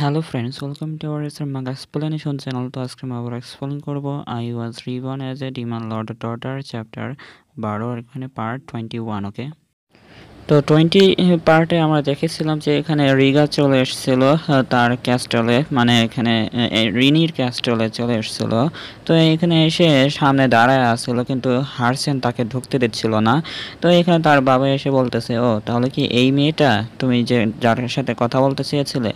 hello friends welcome to our SR মাগ explanation channel তো আজকে আমরা আবার এক্সপ্লেন করবো I was reborn as a demon lord daughter chapter বারো এখানে পার্ট টোয়েন্টি ওয়ান ওকে তো টোয়েন্টি পার্টে আমরা দেখেছিলাম যে এখানে রিগা চলে এসেছিল তার ক্যাস্টলে মানে এখানে রিনির ক্যাস্টলে চলে এসেছিল তো এখানে এসে সামনে দাঁড়ায় আসছিল কিন্তু হারসেন তাকে ঢুকতে দিচ্ছিল না তো এখানে তার বাবা এসে বলতেছে ও তাহলে কি এই মেয়েটা তুমি যে যার সাথে কথা বলতে চেয়েছিলে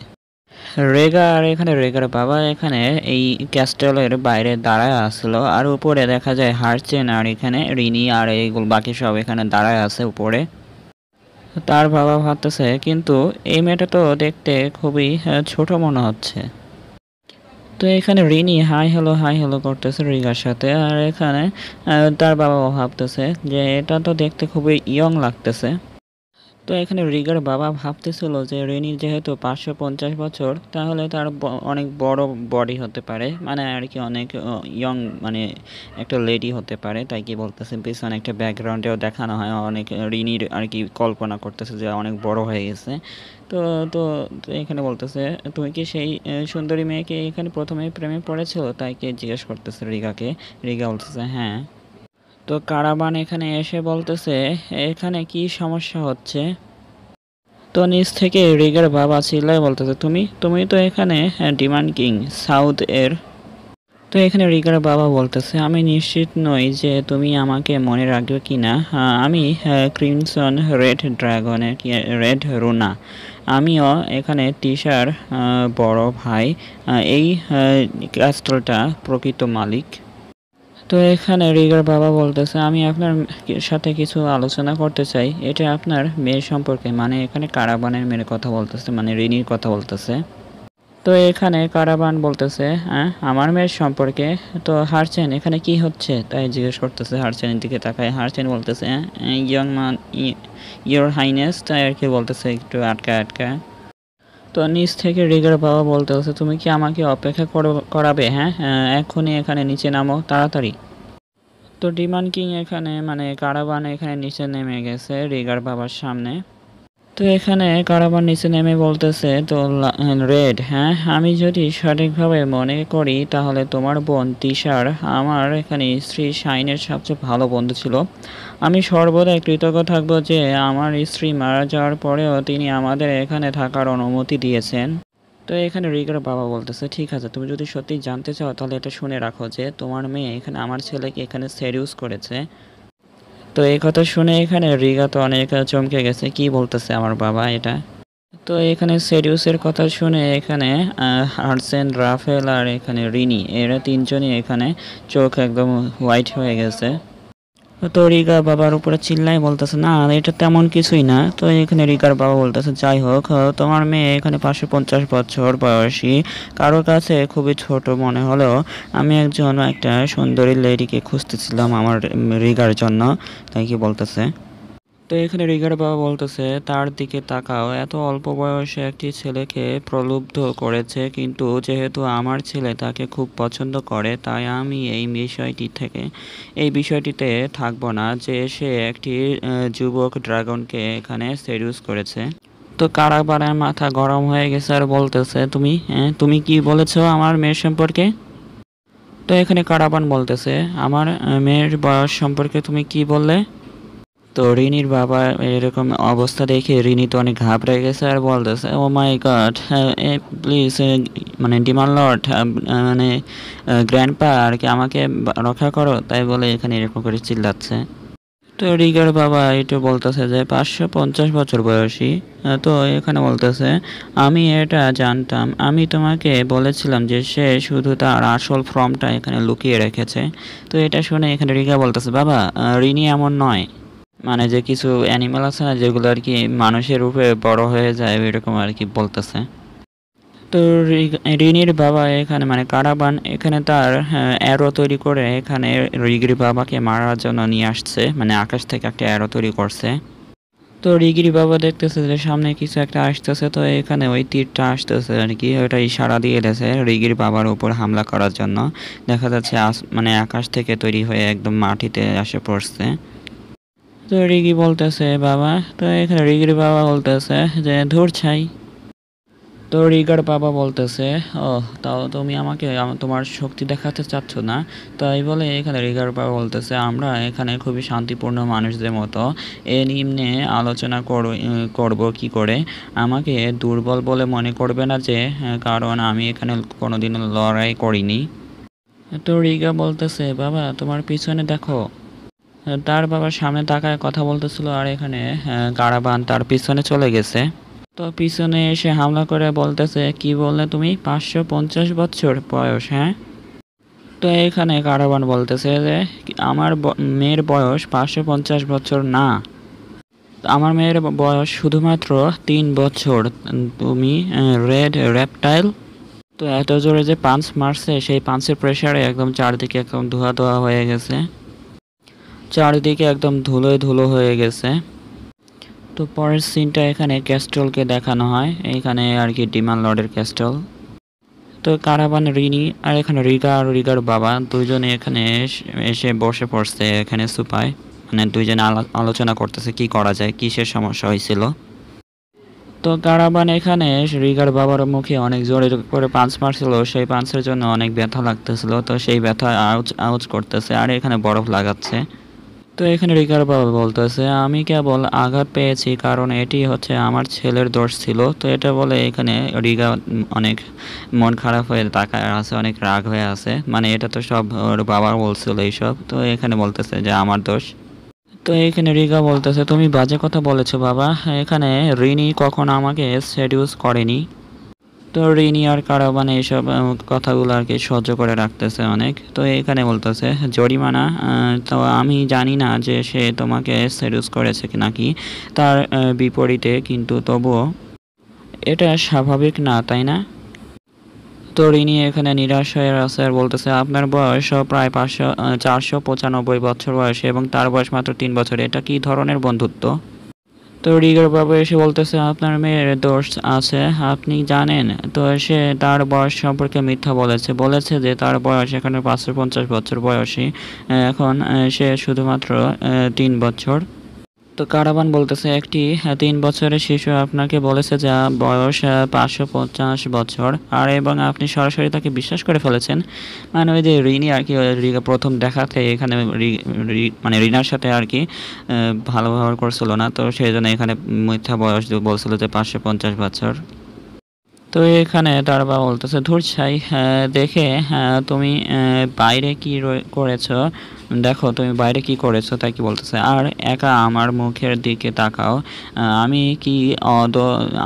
রেগার এখানে রেগার বাবা এখানে এই ক্যাস্টেলের বাইরে দাঁড়ায় আসলো আর উপরে দেখা যায় হারছেন আর এখানে রিনি আর এইগুলো বাকি সব এখানে দাঁড়ায় আছে উপরে তার বাবা ভাবতেছে কিন্তু এই মেয়েটা তো দেখতে খুবই ছোট মনে হচ্ছে তো এখানে Rini hi hello hi hello করতেছে রিগার সাথে আর এখানে তার বাবা ভাবতেছে যে এটা তো দেখতে খুবই ইয়ং লাগতেছে তো এখানে রিগার বাবা ভাবতেছিল যে রেনির যেহেতু পাঁচশো পঞ্চাশ বছর তাহলে তার অনেক বড় বডি হতে পারে মানে আর কি অনেক ইয়ং মানে একটা লেডি হতে পারে তাই কি বলতেছে পিছনে একটা ব্যাকগ্রাউন্ডেও দেখানো হয় অনেক রিনির আর কি কল্পনা করতেছে যে অনেক বড় হয়ে গেছে তো তো এখানে বলতেছে তুমি কি সেই সুন্দরী মেয়েকে এখানে প্রথমে প্রেমে পড়েছিল তাই কি জিজ্ঞেস করতেছে রিগাকে রিগা বলতেছে হ্যাঁ তো কারাবান এখানে এসে বলতেছে এখানে কি সমস্যা হচ্ছে তো নিজ থেকে রিগের বাবা চিল্লাই বলতেছে তুমি তুমি তো এখানে হ্যাঁ, ডিমান্ড কিং সাউথ এর তো এখানে রিগার বাবা বলতেছে আমি নিশ্চিত নই যে তুমি আমাকে মনে রাখবে কি না আমি হ্যাঁ, ক্রিমসন রেড ড্রাগনের রেড রুনা আমিও এখানে টিশার বড় ভাই এই ক্যাস্টলটা হ্যাঁ, প্রকৃত মালিক তো এখানে রিগার বাবা বলতেছে আমি আপনার সাথে কিছু আলোচনা করতে চাই এটা আপনার মেয়ের সম্পর্কে মানে এখানে কারাবানের মেয়ের কথা বলতেছে মানে রিনির কথা বলতেছে তো এখানে কারাবান বলতেছে হ্যাঁ আমার মেয়ের সম্পর্কে তো হারছেন এখানে কি হচ্ছে তাই জিজ্ঞেস করতেছে হারছেনের দিকে তাকায় হারছেন বলতেছে ইয়ং মান ইয়োর হাইনেস তাই আর কি বলতেছে একটু আটকা আটকা তো নিচ থেকে রিগার বাবা বলতে হচ্ছে তুমি কি আমাকে অপেক্ষা করাবে হ্যাঁ এখনই এখানে নিচে নামো তাড়াতাড়ি তো ডিমান কিং এখানে মানে কারাবান এখানে নিচে নেমে গেছে রিগার বাবার সামনে তো এখানে কারাবার নিচে নেমে বলতেছে তো রেড হ্যাঁ আমি যদি সঠিকভাবে মনে করি তাহলে তোমার বোন তিশার আমার এখানে স্ত্রী শাইনের সবচেয়ে ভালো বন্ধু ছিল আমি সর্বদা কৃতজ্ঞ থাকবো যে আমার স্ত্রী মারা যাওয়ার পরেও তিনি আমাদের এখানে থাকার অনুমতি দিয়েছেন তো এখানে রিগার বাবা বলতেছে ঠিক আছে তুমি যদি সত্যি জানতে চাও তাহলে এটা শুনে রাখো যে তোমার মেয়ে এখানে আমার ছেলেকে এখানে সেরিউস করেছে তো এই কথা শুনে এখানে রিগা তো অনেক চমকে গেছে কি বলতেছে আমার বাবা এটা তো এখানে সেডিউসের কথা শুনে এখানে হার্সেন রাফেল আর এখানে রিনি এরা তিনজনই এখানে চোখ একদম হোয়াইট হয়ে গেছে তো রিগার বাবার উপরে চিল্লাই বলতেছে না এটা তেমন কিছুই না তো এখানে রিগার বাবা বলতেছে যাই হোক তোমার মেয়ে এখানে পাঁচশো পঞ্চাশ বছর বয়সী কারোর কাছে খুবই ছোট মনে হলেও আমি একজন একটা সুন্দরী লেডিকে খুঁজতেছিলাম আমার রিগার জন্য তাই কি বলতেছে তো এখানে রিগার বাবা বলতেছে তার দিকে তাকাও এত অল্প বয়সে একটি ছেলেকে প্রলুব্ধ করেছে কিন্তু যেহেতু আমার ছেলে তাকে খুব পছন্দ করে তাই আমি এই বিষয়টি থেকে এই বিষয়টিতে থাকব না যে সে একটি যুবক ড্রাগনকে এখানে সেডিউস করেছে তো কারাবারের মাথা গরম হয়ে গেছে আর বলতেছে তুমি তুমি কি বলেছো আমার মেয়ের সম্পর্কে তো এখানে কারাবান বলতেছে আমার মেয়ের বয়স সম্পর্কে তুমি কি বললে তো রিনির বাবা এরকম অবস্থা দেখে রিনি তো অনেক ঘাবড়ে গেছে আর বলতেছে ও মাই গড প্লিজ মানে ডিমান্ড লর্ড মানে গ্র্যান্ডপা আর কি আমাকে রক্ষা করো তাই বলে এখানে এরকম করে চিল্লাচ্ছে তো রিগার বাবা এটা বলতেছে যে পাঁচশো পঞ্চাশ বছর বয়সী তো এখানে বলতেছে আমি এটা জানতাম আমি তোমাকে বলেছিলাম যে সে শুধু তার আসল ফর্মটা এখানে লুকিয়ে রেখেছে তো এটা শুনে এখানে রিগা বলতেছে বাবা রিনি এমন নয় মানে যে কিছু অ্যানিমাল আছে না যেগুলো আর কি মানুষের রূপে বড় হয়ে যায় এরকম আর কি বলতেছে তো রিনির বাবা এখানে মানে কারাবান এখানে তার অ্যারো তৈরি করে এখানে রিগির বাবাকে মারার জন্য নিয়ে আসছে মানে আকাশ থেকে একটা অ্যারো তৈরি করছে তো রিগির বাবা দেখতেছে যে সামনে কিছু একটা আসতেছে তো এখানে ওই তীরটা আসতেছে আর কি ওইটা ইশারা দিয়ে গেছে রিগির বাবার উপর হামলা করার জন্য দেখা যাচ্ছে মানে আকাশ থেকে তৈরি হয়ে একদম মাটিতে আসে পড়ছে তো রিগি বলতেছে বাবা তো এখানে রিগির বাবা বলতেছে যে ধুর ছাই তো রিগার বাবা বলতেছে ও তাও তুমি আমাকে তোমার শক্তি দেখাতে চাচ্ছ না তাই বলে এখানে রিগার বাবা বলতেছে আমরা এখানে খুবই শান্তিপূর্ণ মানুষদের মতো এ নিম্নে আলোচনা করব কি করে আমাকে দুর্বল বলে মনে করবে না যে কারণ আমি এখানে কোনোদিন লড়াই করিনি তো রিগা বলতেছে বাবা তোমার পিছনে দেখো তার বাবার সামনে তাকায় কথা বলতেছিল আর এখানে কারাবান তার পিছনে চলে গেছে তো পিছনে এসে হামলা করে বলতেছে কি বললে তুমি পাঁচশো পঞ্চাশ বছর বয়স হ্যাঁ তো এখানে কারাবান বলতেছে যে আমার মেয়ের বয়স পাঁচশো পঞ্চাশ বছর না আমার মেয়ের বয়স শুধুমাত্র তিন বছর তুমি রেড র্যাপটাইল তো এত জোরে যে পাঞ্চ মারছে সেই পাঞ্চের প্রেশারে একদম চারদিকে একদম ধোয়া ধোয়া হয়ে গেছে চারিদিকে একদম ধুলোয় ধুলো হয়ে গেছে তো পরের সিনটা এখানে ক্যাস্টলকে দেখানো হয় এখানে আর কি ডিমান লর্ডের ক্যাস্ট্রল তো কারাবান রিনি আর এখানে রিগা আর রিগার বাবা দুজনে এখানে এসে বসে পড়ছে এখানে সুপায় মানে দুইজনে আলোচনা করতেছে কি করা যায় কিসের সমস্যা হয়েছিল তো কারাবান এখানে রিগার বাবার মুখে অনেক জোরে করে পাঁচ মারছিল সেই পাঁচের জন্য অনেক ব্যথা লাগতেছিল তো সেই ব্যথা আউচ আউচ করতেছে আর এখানে বরফ লাগাচ্ছে তো এখানে রিকার বাবা বলতেছে আমি কেবল আঘাত পেয়েছি কারণ এটি হচ্ছে আমার ছেলের দোষ ছিল তো এটা বলে এখানে রিগা অনেক মন খারাপ হয়ে তাকায় আছে অনেক রাগ হয়ে আছে মানে এটা তো সব ওর বাবা বলছিল এইসব তো এখানে বলতেছে যে আমার দোষ তো এখানে রিগা বলতেছে তুমি বাজে কথা বলেছো বাবা এখানে রিনি কখন আমাকে সেডিউস করেনি তো ঋণী আর কারাবানে এসব কথাগুলো আর কি সহ্য করে রাখতেছে অনেক তো এখানে বলতেছে জরিমানা তো আমি জানি না যে সে তোমাকে সেডুস করেছে নাকি তার বিপরীতে কিন্তু তবুও এটা স্বাভাবিক না তাই না তো ঋণী এখানে নিরাশ হয়ে আছে আর বলতেছে আপনার বয়স প্রায় পাঁচশো চারশো পঁচানব্বই বছর বয়সে এবং তার বয়স মাত্র তিন বছর এটা কি ধরনের বন্ধুত্ব তো রিগার বাবু এসে বলতেছে আপনার মেয়ের দোষ আছে আপনি জানেন তো সে তার বয়স সম্পর্কে মিথ্যা বলেছে বলেছে যে তার বয়স এখানে পাঁচশো পঞ্চাশ বছর বয়সী এখন সে শুধুমাত্র তিন বছর তো কারাবান বলতেছে একটি হ্যাঁ, তিন বছরের শিশু আপনাকে বলেছে যা বয়স হ্যাঁ, পাঁচশো পঞ্চাশ বছর আর এবং আপনি সরাসরি তাকে বিশ্বাস করে ফেলেছেন মানে ওই যে ঋণী আর কি প্রথম দেখাতে এখানে মানে ঋণার সাথে আর কি ভালো ব্যবহার করছিল না তো সেই জন্য এখানে মিথ্যা বয়স বলছিল যে পাঁচশো পঞ্চাশ বছর তো এখানে তার বাবা বলতেছে ধুর ছাই দেখে তুমি বাইরে কি করেছো দেখো তুমি বাইরে কি করেছো তাই কি বলতেছে আর একা আমার মুখের দিকে তাকাও আমি কি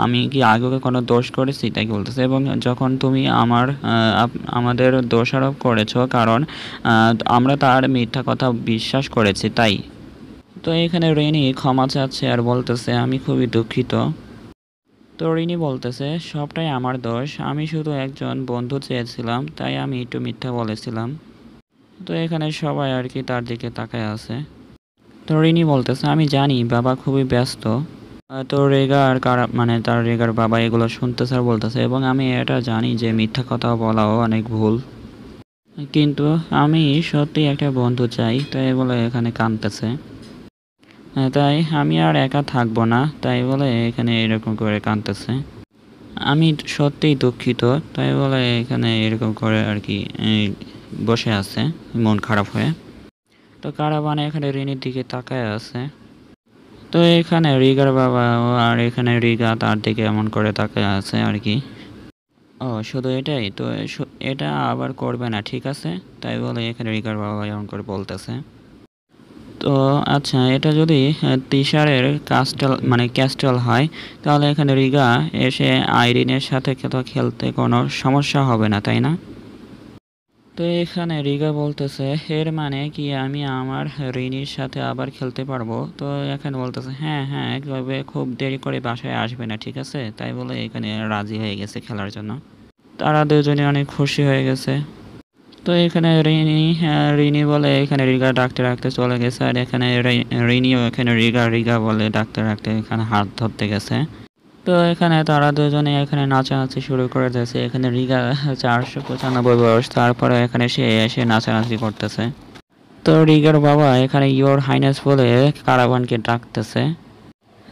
আমি কি আগে কোনো দোষ করেছি তাই কি বলতেছে এবং যখন তুমি আমার আমাদের দোষারোপ করেছো কারণ আমরা তার মিথ্যা কথা বিশ্বাস করেছি তাই তো এখানে রেনি ক্ষমা চাচ্ছে আর বলতেছে আমি খুবই দুঃখিত তরিণী বলতেছে সবটাই আমার দোষ আমি শুধু একজন বন্ধু চেয়েছিলাম তাই আমি একটু মিথ্যা বলেছিলাম তো এখানে সবাই আর কি তার দিকে তাকায় আছে তরিণী বলতেছে আমি জানি বাবা খুবই ব্যস্ত তো রেগা আর কারা মানে তার রেগার বাবা এগুলো শুনতেছে আর বলতেছে এবং আমি এটা জানি যে মিথ্যা কথা বলাও অনেক ভুল কিন্তু আমি সত্যি একটা বন্ধু চাই তাই বলে এখানে কানতেছে হ্যাঁ, তাই আমি আর একা থাকবো না তাই বলে এখানে এরকম করে কাঁদতেছে আমি সত্যিই দুঃখিত তাই বলে এখানে এরকম করে আর কি বসে আছে মন খারাপ হয়ে তো কারাবানে এখানে ঋণের দিকে তাকায় আছে তো এখানে রিগার বাবা আর এখানে রিগা তার দিকে এমন করে তাকায় আছে আর কি ও শুধু এটাই তো এটা আবার করবে না ঠিক আছে তাই বলে এখানে রিগার বাবা এমন করে বলতেছে তো আচ্ছা এটা যদি তিসারের কাস্টেল মানে ক্যাস্টেল হয় তাহলে এখানে রিগা এসে আইরিনের সাথে খেলতে কোনো সমস্যা হবে না তাই না তো এখানে রিগা বলতেছে এর মানে কি আমি আমার রিনির সাথে আবার খেলতে পারবো তো এখানে বলতেছে হ্যাঁ হ্যাঁ তবে খুব দেরি করে বাসায় আসবে না ঠিক আছে তাই বলে এখানে রাজি হয়ে গেছে খেলার জন্য তারা দুজনে অনেক খুশি হয়ে গেছে তো এখানে রিনি হ্যাঁ, রিনি বলে এখানে রিগা ডাকতে ডাকতে চলে গেছে আর এখানে রিনিও এখানে রিগা রিগা বলে ডাকতে ডাকতে এখানে হাত ধরতে গেছে তো এখানে তারা দুজনে এখানে নাচানাচি শুরু করে দিয়েছে এখানে রিগা চারশো পঁচানব্বই বয়স তারপরে এখানে সে এসে নাচানাচি করতেছে তো রিগার বাবা এখানে ইয়োর হাইনেস বলে কারাবানকে ডাকতেছে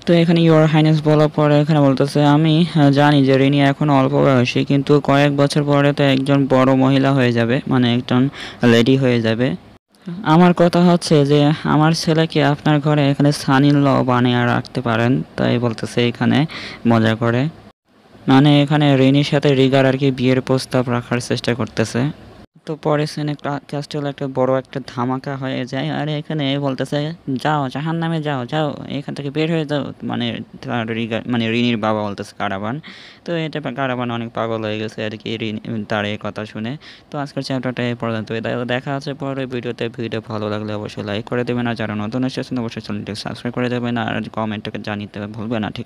তো এখানে ইউর হাইনেস বলার পরে এখানে বলতেছে আমি জানি যে রিনি এখন অল্প বয়সী কিন্তু কয়েক বছর পরে তো একজন বড় মহিলা হয়ে যাবে মানে একজন লেডি হয়ে যাবে আমার কথা হচ্ছে যে আমার ছেলেকে আপনার ঘরে এখানে সানিল ল বানিয়ে রাখতে পারেন তাই বলতেছে এখানে মজা করে মানে এখানে রিনির সাথে রিগার আর কি বিয়ের প্রস্তাব রাখার চেষ্টা করতেছে তো পরে সিনে ক্লাস একটা বড় একটা ধামাকা হয়ে যায় আর এখানে বলতেছে যাও জাহান নামে যাও যাও এখান থেকে বের হয়ে যাও মানে মানে রিনির বাবা বলতেছে কারাবান তো এটা কারাবান অনেক পাগল হয়ে গেছে আর কি ঋণ তার এই কথা শুনে তো আজকের চ্যাপ্টারটা এই পর্যন্ত দেখা আছে পরে ভিডিওতে ভিডিও ভালো লাগলে অবশ্যই লাইক করে দেবেন আর যারা নতুন এসেছেন অবশ্যই চ্যানেলটি সাবস্ক্রাইব করে দেবেন আর কমেন্টটাকে জানিতে ভুলবে না ঠিক